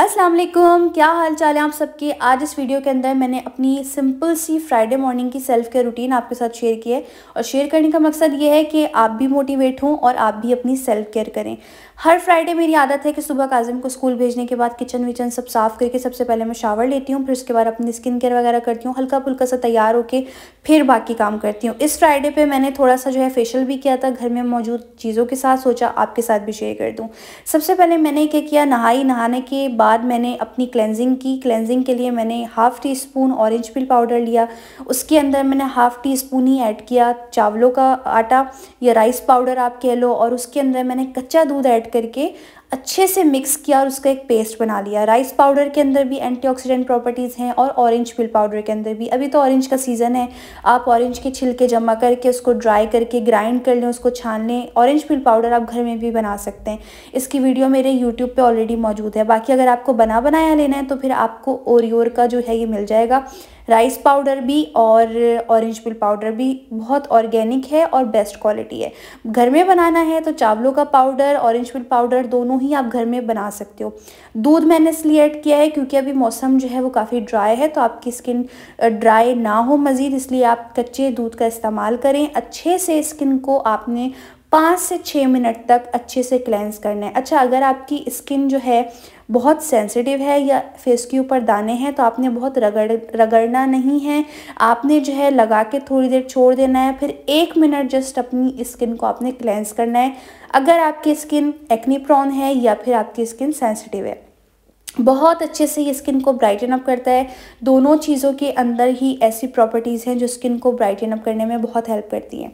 अस्सलाम वालेकुम क्या हाल चाल है आप सबके आज इस वीडियो के अंदर मैंने अपनी सिंपल सी फ्राइडे मॉर्निंग की सेल्फ केयर रूटीन आपके साथ शेयर की है और शेयर करने का मकसद ये है कि आप भी मोटिवेट हों और आप भी अपनी सेल्फ केयर करें हर फ्राइडे मेरी आदत है कि सुबह काजिम को स्कूल भेजने के बाद किचन विचन सब साफ़ करके सबसे पहले मैं शावर लेती हूँ फिर उसके बाद अपनी स्किन केयर वगैरह करती हूँ हल्का फुल्का सा तैयार होकर फिर बाकी काम करती हूँ इस फ्राइडे पर मैंने थोड़ा सा जो है फेशियल भी किया था घर में मौजूद चीज़ों के साथ सोचा आपके साथ भी शेयर कर दूँ सबसे पहले मैंने क्या किया नहाई नहाने के बाद बाद मैंने अपनी क्लेंजिंग की क्लेंजिंग के लिए मैंने half teaspoon orange peel powder लिया उसके अंदर मैंने हाफ़ टी स्पून ही ऐड किया चावलों का आटा या राइस पाउडर आप कह लो और उसके अंदर मैंने कच्चा दूध ऐड करके अच्छे से मिक्स किया और उसका एक पेस्ट बना लिया राइस पाउडर के अंदर भी एंटीऑक्सीडेंट प्रॉपर्टीज़ हैं और ऑरेंज पिल पाउडर के अंदर भी अभी तो ऑरेंज का सीज़न है आप ऑरेंज के छिलके जमा करके उसको ड्राई करके ग्राइंड कर लें उसको छान लें ऑरेंज पिल पाउडर आप घर में भी बना सकते हैं इसकी वीडियो मेरे यूट्यूब पर ऑलरेडी मौजूद है बाकी अगर आपको बना बनाया लेना है तो फिर आपको ओरियोर का जो है ये मिल जाएगा राइस पाउडर भी और ऑरेंज पिल पाउडर भी बहुत ऑर्गेनिक है और बेस्ट क्वालिटी है घर में बनाना है तो चावलों का पाउडर ऑरेंज पिल पाउडर दोनों ही आप घर में बना सकते हो दूध मैंने इसलिए ऐड किया है क्योंकि अभी मौसम जो है वो काफ़ी ड्राई है तो आपकी स्किन ड्राई ना हो मज़ीद इसलिए आप कच्चे दूध का इस्तेमाल करें अच्छे से स्किन को आपने पाँच से छः मिनट तक अच्छे से क्लेंस करना है अच्छा अगर आपकी स्किन जो है बहुत सेंसिटिव है या फेस के ऊपर दाने हैं तो आपने बहुत रगड़ रगड़ना नहीं है आपने जो है लगा के थोड़ी देर छोड़ देना है फिर एक मिनट जस्ट अपनी स्किन को आपने क्लेंस करना है अगर आपकी स्किन एक्नी प्रॉन है या फिर आपकी स्किन सेंसिटिव है बहुत अच्छे से ये स्किन को ब्राइटन अप करता है दोनों चीज़ों के अंदर ही ऐसी प्रॉपर्टीज़ हैं जो स्किन को ब्राइटन अप करने में बहुत हेल्प करती हैं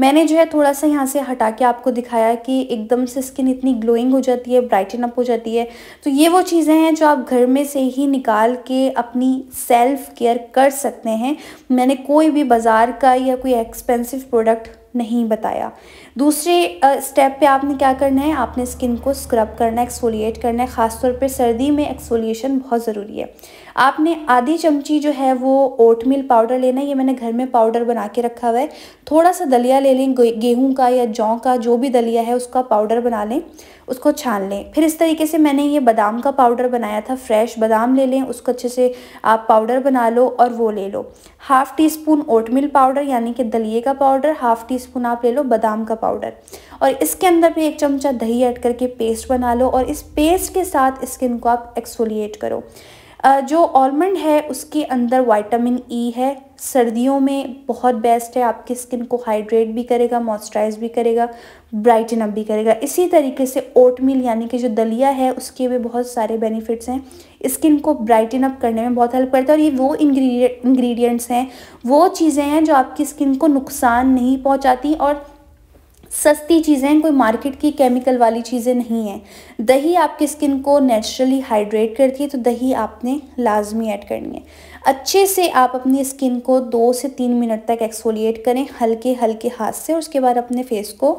मैंने जो है थोड़ा सा यहाँ से हटा के आपको दिखाया कि एकदम से स्किन इतनी ग्लोइंग हो जाती है ब्राइटन अप हो जाती है तो ये वो चीज़ें हैं जो आप घर में से ही निकाल के अपनी सेल्फ़ केयर कर सकते हैं मैंने कोई भी बाज़ार का या कोई एक्सपेंसिव प्रोडक्ट नहीं बताया दूसरे स्टेप पे आपने क्या करना है आपने स्किन को स्क्रब करना है एक्सफोलिएट करना है ख़ासतौर पे सर्दी में एक्सफोलिएशन बहुत ज़रूरी है आपने आधी चमची जो है वो ओटमील पाउडर लेना है ये मैंने घर में पाउडर बना के रखा हुआ है थोड़ा सा दलिया ले लें गेहूँ का या जौ का जो भी दलिया है उसका पाउडर बना लें उसको छान लें फिर इस तरीके से मैंने ये बादाम का पाउडर बनाया था फ्रेश बादाम ले लें उसको अच्छे से आप पाउडर बना लो और वो ले लो half teaspoon oatmeal powder यानी कि दलिए का पाउडर हाफ़ टी स्पून आप ले लो बादाम का पाउडर और इसके अंदर भी एक चमचा दही ऐड करके पेस्ट बना लो और इस पेस्ट के साथ स्किन को आप एक्सफोलिएट करो जो ऑलमंड है उसके अंदर वाइटामिन ई e है सर्दियों में बहुत बेस्ट है आपकी स्किन को हाइड्रेट भी करेगा मॉइस्चराइज भी करेगा ब्राइटन अप भी करेगा इसी तरीके से ओटमील यानी कि जो दलिया है उसके भी बहुत सारे बेनिफिट्स हैं स्किन को ब्राइटन अप करने में बहुत हेल्प करता है और ये वो इंग्रेडिएंट्स हैं वो चीज़ें हैं जो आपकी स्किन को नुकसान नहीं पहुँचाती और सस्ती चीज़ें हैं कोई मार्केट की केमिकल वाली चीज़ें नहीं हैं दही आपकी स्किन को नेचुरली हाइड्रेट करती है तो दही आपने लाजमी ऐड करनी है अच्छे से आप अपनी स्किन को दो से तीन मिनट तक एक्सफोलिएट करें हल्के हल्के हाथ से और उसके बाद अपने फेस को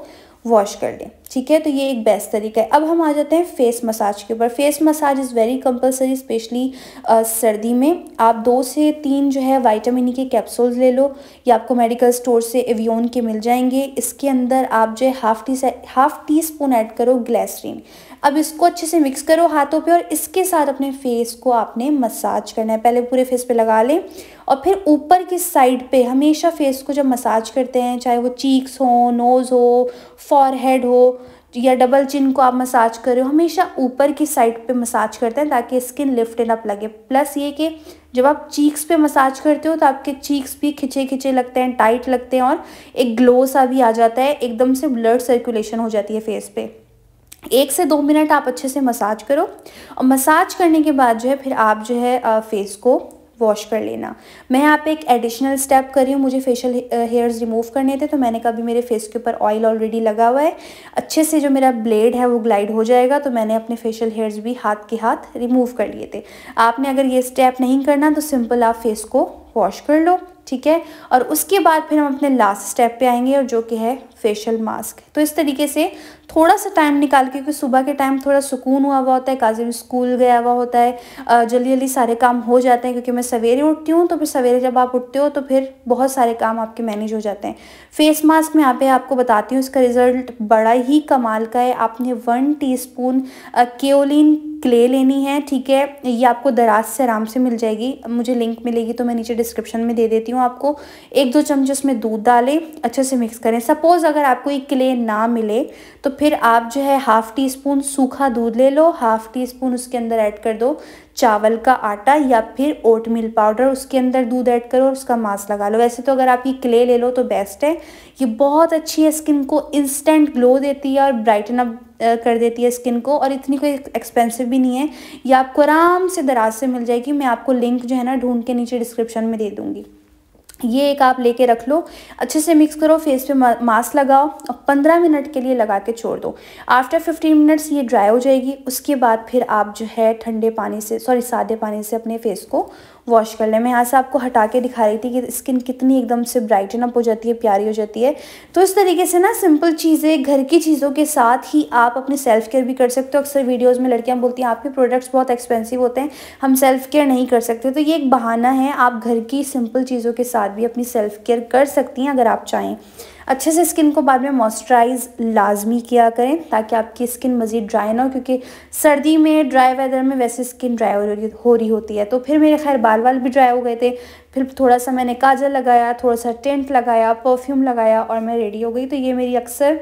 वॉश कर लें ठीक है तो ये एक बेस्ट तरीका है अब हम आ जाते हैं फेस मसाज के ऊपर face massage is very compulsory specially सर्दी में आप दो से तीन जो है वाइटामिन e के कैप्सूल्स ले लो या आपको मेडिकल स्टोर से एवियोन के मिल जाएंगे इसके अंदर आप जो है half tea half teaspoon add करो ग्लैसरीन अब इसको अच्छे से मिक्स करो हाथों पे और इसके साथ अपने फेस को आपने मसाज करना है पहले पूरे फेस पे लगा लें और फिर ऊपर की साइड पे हमेशा फेस को जब मसाज करते हैं चाहे वो चीक्स हो नोज़ हो फॉरहेड हो या डबल चिन को आप मसाज कर रहे हो हमेशा ऊपर की साइड पे मसाज करते हैं ताकि स्किन एंड अप लगे प्लस ये कि जब आप चीक्स पे मसाज करते हो तो आपके चीक्स भी खिंचे खिंचे लगते हैं टाइट लगते हैं और एक ग्लो सा भी आ जाता है एकदम से ब्लड सर्कुलेशन हो जाती है फेस पे एक से दो मिनट आप अच्छे से मसाज करो और मसाज करने के बाद जो है फिर आप जो है फेस को वॉश कर लेना मैं यहाँ पे एक एडिशनल स्टेप कर रही हूँ मुझे फेशियल हेयर्स रिमूव करने थे तो मैंने कहा भी मेरे फेस के ऊपर ऑयल ऑलरेडी लगा हुआ है अच्छे से जो मेरा ब्लेड है वो ग्लाइड हो जाएगा तो मैंने अपने फेशियल हेयर्स भी हाथ के हाथ रिमूव कर लिए थे आपने अगर ये स्टेप नहीं करना तो सिंपल आप फेस को वॉश कर लो ठीक है और उसके बाद फिर हम अपने लास्ट स्टेप पे आएंगे और जो कि है फेशियल मास्क तो इस तरीके से थोड़ा सा टाइम निकाल के क्योंकि सुबह के टाइम थोड़ा सुकून हुआ हुआ होता है काजिम स्कूल गया हुआ होता है जल्दी जल्दी सारे काम हो जाते हैं क्योंकि मैं सवेरे उठती हूँ तो फिर सवेरे जब आप उठते हो तो फिर बहुत सारे काम आपके मैनेज हो जाते हैं फेस मास्क मैं यहाँ पे आपको बताती हूँ इसका रिज़ल्ट बड़ा ही कमाल का है आपने one teaspoon kaolin clay लेनी है ठीक है ये आपको दराज से आराम से मिल जाएगी मुझे लिंक मिलेगी तो मैं नीचे डिस्क्रिप्शन में दे देती हूँ आपको एक दो चम्मच उसमें दूध डालें अच्छे से मिक्स करें सपोज़ अगर आपको ये क्ले ना मिले तो फिर आप जो है हाफ़ टी स्पून सूखा दूध ले लो हाफ़ टी स्पून उसके अंदर ऐड कर दो चावल का आटा या फिर ओट मिल पाउडर उसके अंदर दूध ऐड करो और उसका मांस लगा लो वैसे तो अगर आप ये क्ले ले लो तो बेस्ट है ये बहुत अच्छी है स्किन को इंस्टेंट ग्लो देती है और ब्राइटन अप कर देती है स्किन को और इतनी कोई एक्सपेंसिव भी नहीं है ये आपको आराम से दराज से मिल जाएगी मैं आपको लिंक जो है ना ढूंढ के नीचे डिस्क्रिप्शन में दे दूँगी ये एक आप लेके रख लो अच्छे से मिक्स करो फेस पे मास्क लगाओ और पंद्रह मिनट के लिए लगा के छोड़ दो आफ्टर फिफ्टीन मिनट्स ये ड्राई हो जाएगी उसके बाद फिर आप जो है ठंडे पानी से सॉरी सादे पानी से अपने फेस को वॉश कर लें मैं यहाँ से आपको हटा के दिखा रही थी कि स्किन कितनी एकदम से ब्राइटन अप हो जाती है प्यारी हो जाती है तो इस तरीके से ना सिंपल चीज़ें घर की चीज़ों के साथ ही आप अपने सेल्फ केयर भी कर सकते हो अक्सर वीडियोज़ में लड़कियाँ बोलती हैं आपके प्रोडक्ट्स बहुत एक्सपेंसिव होते हैं हम सेल्फ केयर नहीं कर सकते तो ये एक बहाना है आप घर की सिंपल चीज़ों के साथ भी अपनी सेल्फ केयर कर सकती हैं अगर आप चाहें अच्छे से स्किन को बाद में मॉइस्चराइज लाजमी किया करें ताकि आपकी स्किन मज़ीद ड्राई ना हो क्योंकि सर्दी में ड्राई वेदर में वैसे स्किन ड्राई हो रही हो रही होती है तो फिर मेरे खैर बाल बाल भी ड्राई हो गए थे फिर थोड़ा सा मैंने काजल लगाया थोड़ा सा टेंट लगाया परफ्यूम लगाया और मैं रेडी हो गई तो ये मेरी अक्सर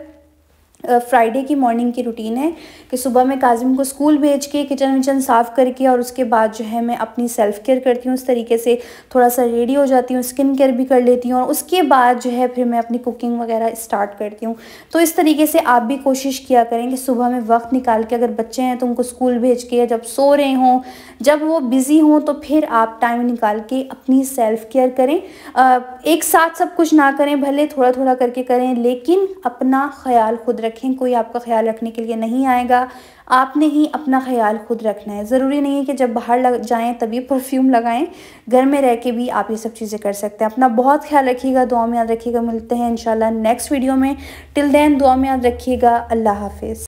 फ्राइडे की मॉर्निंग की रूटीन है कि सुबह मैं काजिम को स्कूल भेज के किचन विचन साफ़ करके और उसके बाद जो है मैं अपनी सेल्फ़ केयर करती हूँ उस तरीके से थोड़ा सा रेडी हो जाती हूँ स्किन केयर भी कर लेती हूँ और उसके बाद जो है फिर मैं अपनी कुकिंग वगैरह स्टार्ट करती हूँ तो इस तरीके से आप भी कोशिश किया करें कि सुबह में वक्त निकाल के अगर बच्चे हैं तो उनको स्कूल भेज के जब सो रहे हों जब वो बिज़ी हों तो फिर आप टाइम निकाल के अपनी सेल्फ़ केयर करें एक साथ सब कुछ ना करें भले थोड़ा थोड़ा करके करें लेकिन अपना ख्याल खुद रखें कोई आपका ख्याल रखने के लिए नहीं आएगा आपने ही अपना ख्याल खुद रखना है ज़रूरी नहीं है कि जब बाहर लग जाएँ तभी परफ्यूम लगाएं घर में रह के भी आप ये सब चीज़ें कर सकते हैं अपना बहुत ख्याल रखिएगा दुआ में याद रखिएगा मिलते हैं इन नेक्स्ट वीडियो में टिल देन दुआ में याद रखिएगा अल्लाह हाफिज़